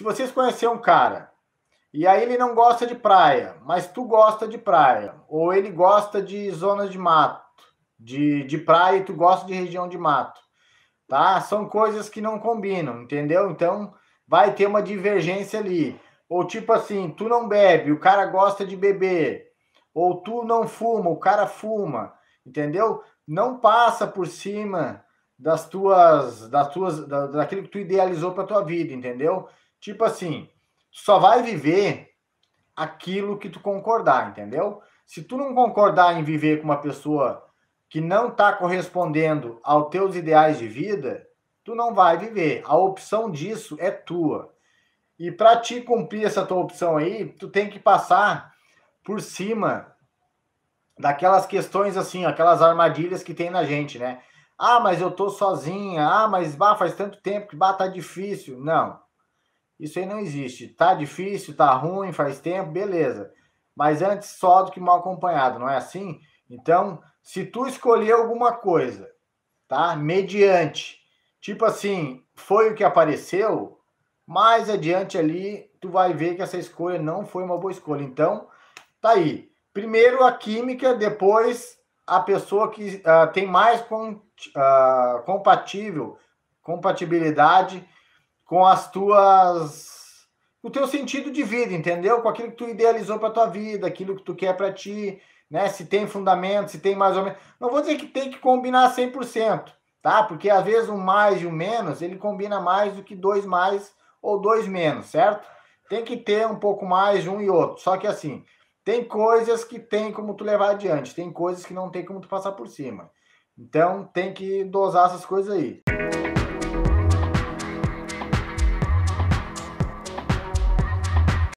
Se vocês conhecer um cara e aí ele não gosta de praia, mas tu gosta de praia, ou ele gosta de zona de mato, de, de praia e tu gosta de região de mato, tá? São coisas que não combinam, entendeu? Então vai ter uma divergência ali. Ou tipo assim, tu não bebe, o cara gosta de beber, ou tu não fuma, o cara fuma, entendeu? Não passa por cima das tuas, das tuas, da, daquilo que tu idealizou para tua vida, entendeu? Tipo assim, só vai viver aquilo que tu concordar, entendeu? Se tu não concordar em viver com uma pessoa que não está correspondendo aos teus ideais de vida, tu não vai viver. A opção disso é tua. E para te cumprir essa tua opção aí, tu tem que passar por cima daquelas questões assim, aquelas armadilhas que tem na gente, né? Ah, mas eu tô sozinha. Ah, mas bah, faz tanto tempo que bah, tá difícil. Não. Isso aí não existe. Tá difícil, tá ruim, faz tempo, beleza. Mas antes só do que mal acompanhado, não é assim? Então, se tu escolher alguma coisa, tá? Mediante, tipo assim, foi o que apareceu, mais adiante ali tu vai ver que essa escolha não foi uma boa escolha. Então, tá aí. Primeiro a química, depois a pessoa que uh, tem mais com, uh, compatível, compatibilidade com as tuas o teu sentido de vida, entendeu? Com aquilo que tu idealizou para tua vida, aquilo que tu quer para ti, né? Se tem fundamento, se tem mais ou menos. Não vou dizer que tem que combinar 100%, tá? Porque às vezes um mais e um menos, ele combina mais do que dois mais ou dois menos, certo? Tem que ter um pouco mais de um e outro. Só que assim, tem coisas que tem como tu levar adiante, tem coisas que não tem como tu passar por cima. Então tem que dosar essas coisas aí.